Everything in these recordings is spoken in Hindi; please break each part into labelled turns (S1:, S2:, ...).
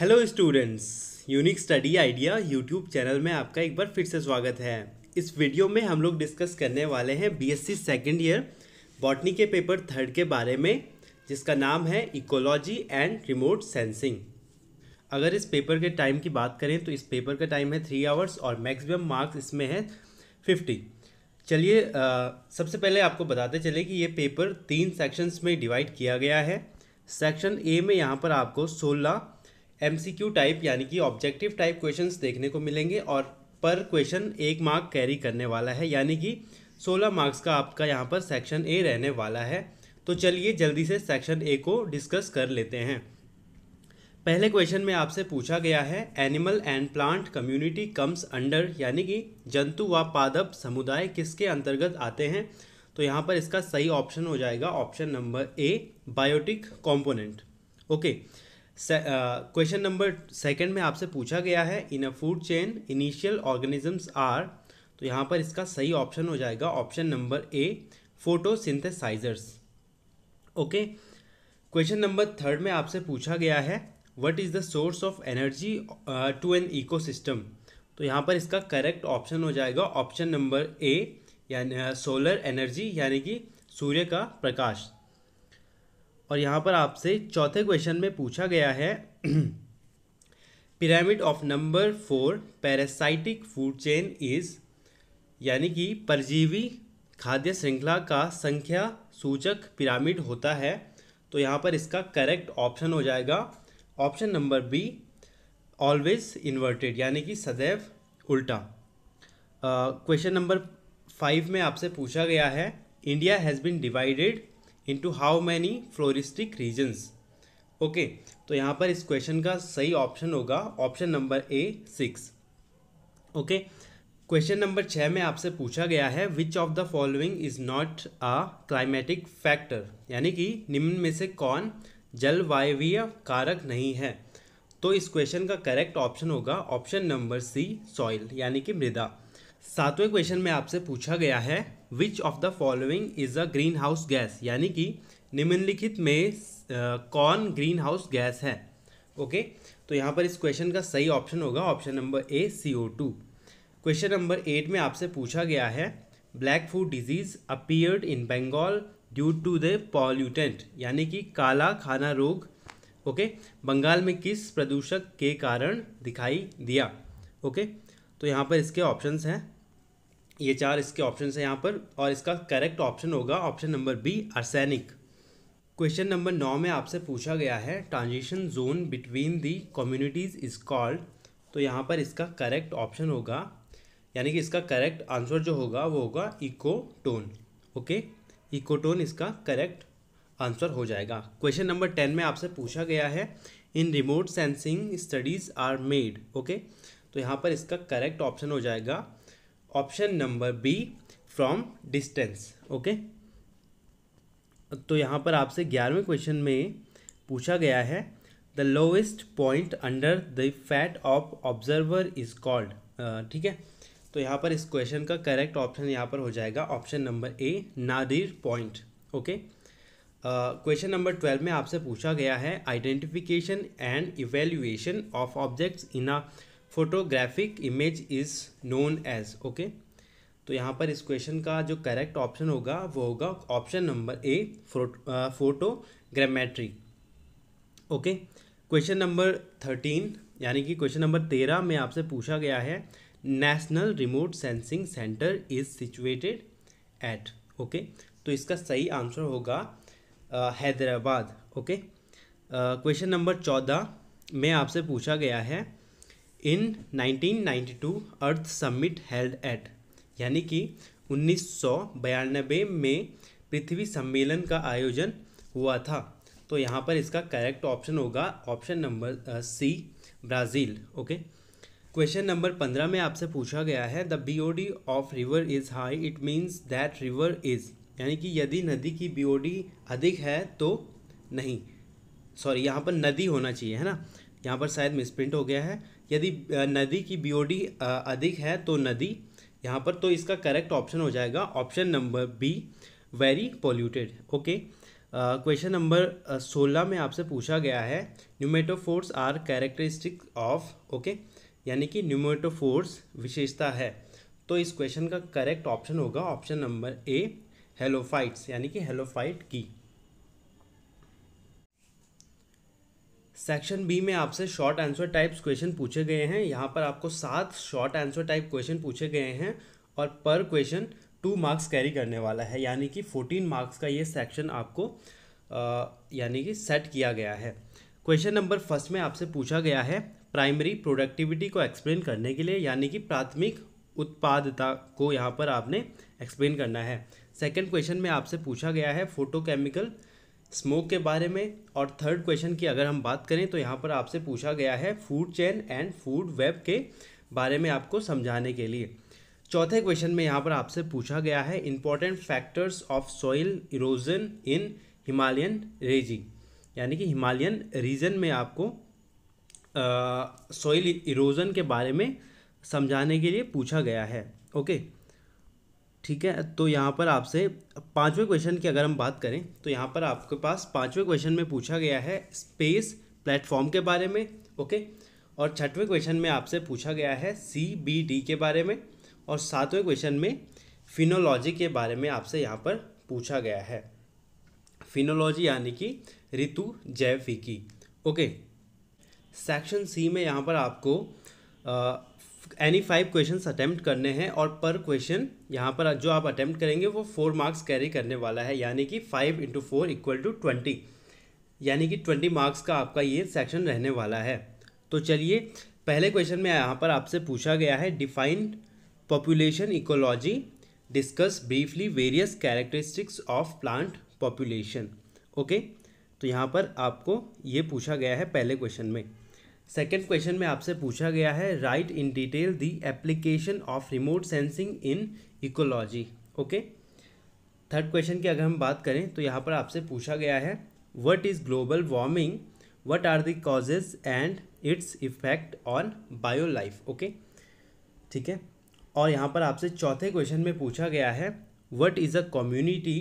S1: Hello students unique study idea YouTube channel में आपका एक बार फिर से स्वागत है इस वीडियो में हम लोग डिस्कस करने वाले हैं बीएससी सेकंड ईयर बॉटनी के पेपर थर्ड के बारे में जिसका नाम है इकोलॉजी एंड रिमोट सेंसिंग अगर इस पेपर के टाइम की बात करें तो इस पेपर का टाइम है थ्री आवर्स और मैक्सिमम मार्क्स इसमें है फिफ्टी चलिए सबसे पहले आपको बताते चले कि ये पेपर तीन सेक्शंस में डिवाइड किया गया है सेक्शन ए में यहाँ पर आपको सोलह क्यू टाइप यानी कि ऑब्जेक्टिव टाइप क्वेश्चंस देखने को मिलेंगे और पर क्वेश्चन एक मार्क कैरी करने वाला है यानी कि 16 मार्क्स का आपका यहाँ पर सेक्शन ए रहने वाला है तो चलिए जल्दी से सेक्शन ए को डिस्कस कर लेते हैं पहले क्वेश्चन में आपसे पूछा गया है animal and plant community comes under यानी कि जंतु व पादप समुदाय किसके अंतर्गत आते हैं तो यहाँ पर इसका सही ऑप्शन हो जाएगा option number A biotic component okay okay. Question number second में आपसे पूछा गया है in a food chain initial organisms are तो यहाँ पर इसका सही ऑप्शन हो जाएगा option number A photosynthesizers okay question number third में आपसे पूछा गया है what is the source of energy to an ecosystem तो यहाँ पर इसका करेक्ट ऑप्शन हो जाएगा ऑप्शन नंबर ए यानी सोलर एनर्जी यानी कि सूर्य का प्रकाश और यहाँ पर आपसे चौथे क्वेश्चन में पूछा गया है pyramid of number for parasitic food chain is यानी कि परजीवी खाद्य श्रृंखला का संख्या सूचक पिरामिड होता है तो यहाँ पर इसका करेक्ट ऑप्शन हो जाएगा option number B always inverted यानी कि सदैव उल्टा क्वेश्चन नंबर फाइव में आपसे पूछा गया है India has been divided into how many floristic regions okay तो यहाँ पर इस क्वेश्चन का सही ऑप्शन होगा option number A six okay question number छः में आपसे पूछा गया है which of the following is not a climatic factor यानी कि निम्न में से कौन जलवायवीय कारक नहीं है तो इस क्वेश्चन का करेक्ट ऑप्शन होगा ऑप्शन नंबर सी सॉइल यानी कि मृदा सातवें क्वेश्चन में आपसे पूछा गया है which of the following is a green house gas यानी कि निम्नलिखित में कौन ग्रीन हाउस गैस है ओके तो यहाँ पर इस क्वेश्चन का सही ऑप्शन होगा option number A C O two question number eight में आपसे पूछा गया है black foot disease appeared in Bengal due to the pollutant यानी कि काला खाना रोग ओके okay? बंगाल में किस प्रदूषक के कारण दिखाई दिया ओके okay? तो यहाँ पर इसके ऑप्शंस हैं ये चार इसके ऑप्शन हैं यहाँ पर और इसका करेक्ट ऑप्शन होगा option number B arsenic question number नौ में आपसे पूछा गया है transition zone between the communities is called तो यहाँ पर इसका करेक्ट ऑप्शन होगा यानी कि इसका करेक्ट आंसर जो होगा वो होगा इकोटोन ओके इकोटोन इसका करेक्ट आंसर हो जाएगा क्वेश्चन नंबर टेन में आपसे पूछा गया है in remote sensing studies are made okay तो यहाँ पर इसका करेक्ट ऑप्शन हो जाएगा option number B from distance okay तो यहाँ पर आपसे ग्यारहवें क्वेश्चन में पूछा गया है the lowest point under the feet of observer is called ठीक है तो यहाँ पर इस क्वेश्चन का करेक्ट ऑप्शन यहाँ पर हो जाएगा option number A nadir point okay question number twelve में आपसे पूछा गया है identification and evaluation of objects in a photographic image is known as okay तो यहाँ पर इस क्वेश्चन का जो करेक्ट ऑप्शन होगा वो होगा option number A photogrammetry okay question number thirteen यानी कि क्वेश्चन नंबर तेरह में आपसे पूछा गया है National Remote Sensing Centre is situated at okay तो इसका सही आंसर होगा हैदराबाद ओके क्वेश्चन नंबर चौदह में आपसे पूछा गया है in 1992 Earth Summit held at यानी कि उन्नीस में पृथ्वी सम्मेलन का आयोजन हुआ था तो यहाँ पर इसका करेक्ट ऑप्शन होगा option number C Brazil okay question number पंद्रह में आपसे पूछा गया है the B O D of river is high it means that river is यानी कि यदि नदी की बी ओ डी अधिक है तो नहीं सॉरी यहाँ पर नदी होना चाहिए है ना यहाँ पर शायद मिसप्रिंट हो गया है यदि नदी की बीओडी अधिक है तो नदी यहाँ पर तो इसका करेक्ट ऑप्शन हो जाएगा option number B very polluted okay question number सोलह में आपसे पूछा गया है pneumatophores are characteristic of okay यानी कि न्यूमेटोफोर्स विशेषता है तो इस क्वेश्चन का करेक्ट ऑप्शन होगा ऑप्शन नंबर ए हेलोफाइट्स यानी कि हेलोफाइट की सेक्शन बी में आपसे शॉर्ट आंसर टाइप्स क्वेश्चन पूछे गए हैं यहाँ पर आपको सात शॉर्ट आंसर टाइप क्वेश्चन पूछे गए हैं और पर क्वेश्चन टू मार्क्स कैरी करने वाला है यानी कि फोर्टीन मार्क्स का ये सेक्शन आपको यानी कि सेट किया गया है क्वेश्चन नंबर फर्स्ट में आपसे पूछा गया है प्राइमरी प्रोडक्टिविटी को एक्सप्लेन करने के लिए यानी कि प्राथमिक उत्पादता को यहाँ पर आपने एक्सप्लेन करना है सेकेंड क्वेश्चन में आपसे पूछा गया है फोटोकेमिकल केमिकल स्मोक के बारे में और थर्ड क्वेश्चन की अगर हम बात करें तो यहाँ पर आपसे पूछा गया है food chain and food web के बारे में आपको समझाने के लिए चौथे क्वेश्चन में यहाँ पर आपसे पूछा गया है important factors of soil erosion in Himalayan region यानी कि हिमालयन रीजन में आपको सॉइल इरोजन के बारे में समझाने के लिए पूछा गया है ओके okay? ठीक है तो यहाँ पर आपसे पाँचवें क्वेश्चन की अगर हम बात करें तो यहाँ पर आपके पास पाँचवें क्वेश्चन में पूछा गया है स्पेस प्लेटफॉर्म के बारे में ओके और छठवें क्वेश्चन में आपसे पूछा गया है सी बी डी के बारे में और सातवें क्वेश्चन में फिनोलॉजी के बारे में आपसे यहाँ पर पूछा गया है फिनोलॉजी यानी कि ऋतु जैविकी ओके सेक्शन सी में यहाँ पर आपको एनी फाइव क्वेश्चन अटैम्प्ट करने हैं और पर क्वेश्चन यहाँ पर जो आप अटैम्प्ट करेंगे वो फोर मार्क्स कैरी करने वाला है यानी कि five into four equal to twenty यानी कि ट्वेंटी मार्क्स का आपका ये सेक्शन रहने वाला है तो चलिए पहले क्वेश्चन में यहाँ पर आपसे पूछा गया है define population ecology discuss briefly various characteristics of plant population okay तो यहाँ पर आपको ये पूछा गया है पहले क्वेश्चन में सेकेंड क्वेश्चन में आपसे पूछा गया है write in detail the application of remote sensing in ecology okay third question की अगर हम बात करें तो यहाँ पर आपसे पूछा गया है what is global warming what are the causes and its effect on bio life okay ठीक है और यहाँ पर आपसे चौथे क्वेश्चन में पूछा गया है what is a community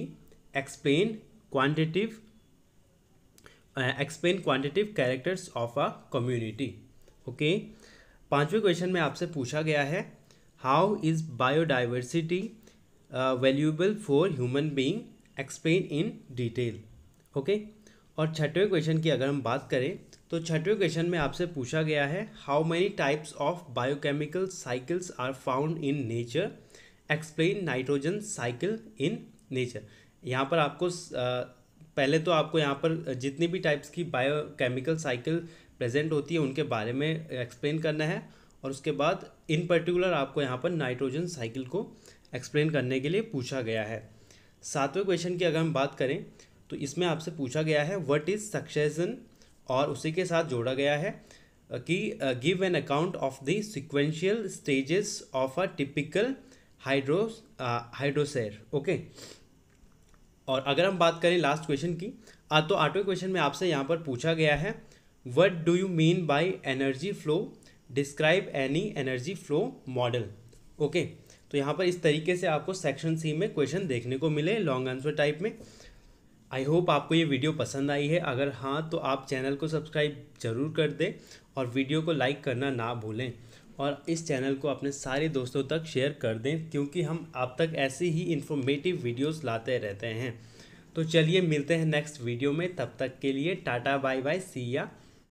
S1: explain quantitative explain quantitative characters of a community okay पांचवें क्वेश्चन में आपसे पूछा गया है how is biodiversity valuable for human being explain in detail okay और छठवें क्वेश्चन की अगर हम बात करें तो छठवें क्वेश्चन में आपसे पूछा गया है how many types of biochemical cycles are found in nature explain nitrogen cycle in nature यहाँ पर आपको uh, पहले तो आपको यहाँ पर जितनी भी टाइप्स की बायोकेमिकल साइकिल प्रेजेंट होती है उनके बारे में एक्सप्लेन करना है और उसके बाद इन पर्टिकुलर आपको यहाँ पर नाइट्रोजन साइकिल को एक्सप्लेन करने के लिए पूछा गया है सातवें क्वेश्चन की अगर हम बात करें तो इसमें आपसे पूछा गया है व्हाट इज़ सक्सेसन और उसी के साथ जोड़ा गया है कि give an account of the sequential stages of a typical hydro hydrosere okay और अगर हम बात करें लास्ट क्वेश्चन की आ, तो आठवें क्वेश्चन में आपसे यहाँ पर पूछा गया है what do you mean by energy flow describe any energy flow model okay तो यहाँ पर इस तरीके से आपको सेक्शन सी में क्वेश्चन देखने को मिले लॉन्ग आंसर टाइप में आई होप आपको ये वीडियो पसंद आई है अगर हाँ तो आप चैनल को सब्सक्राइब जरूर कर दें और वीडियो को लाइक करना ना भूलें और इस चैनल को अपने सारे दोस्तों तक शेयर कर दें क्योंकि हम आप तक ऐसी ही इन्फॉर्मेटिव वीडियोस लाते रहते हैं तो चलिए मिलते हैं नेक्स्ट वीडियो में तब तक के लिए टाटा बाय बाय सिया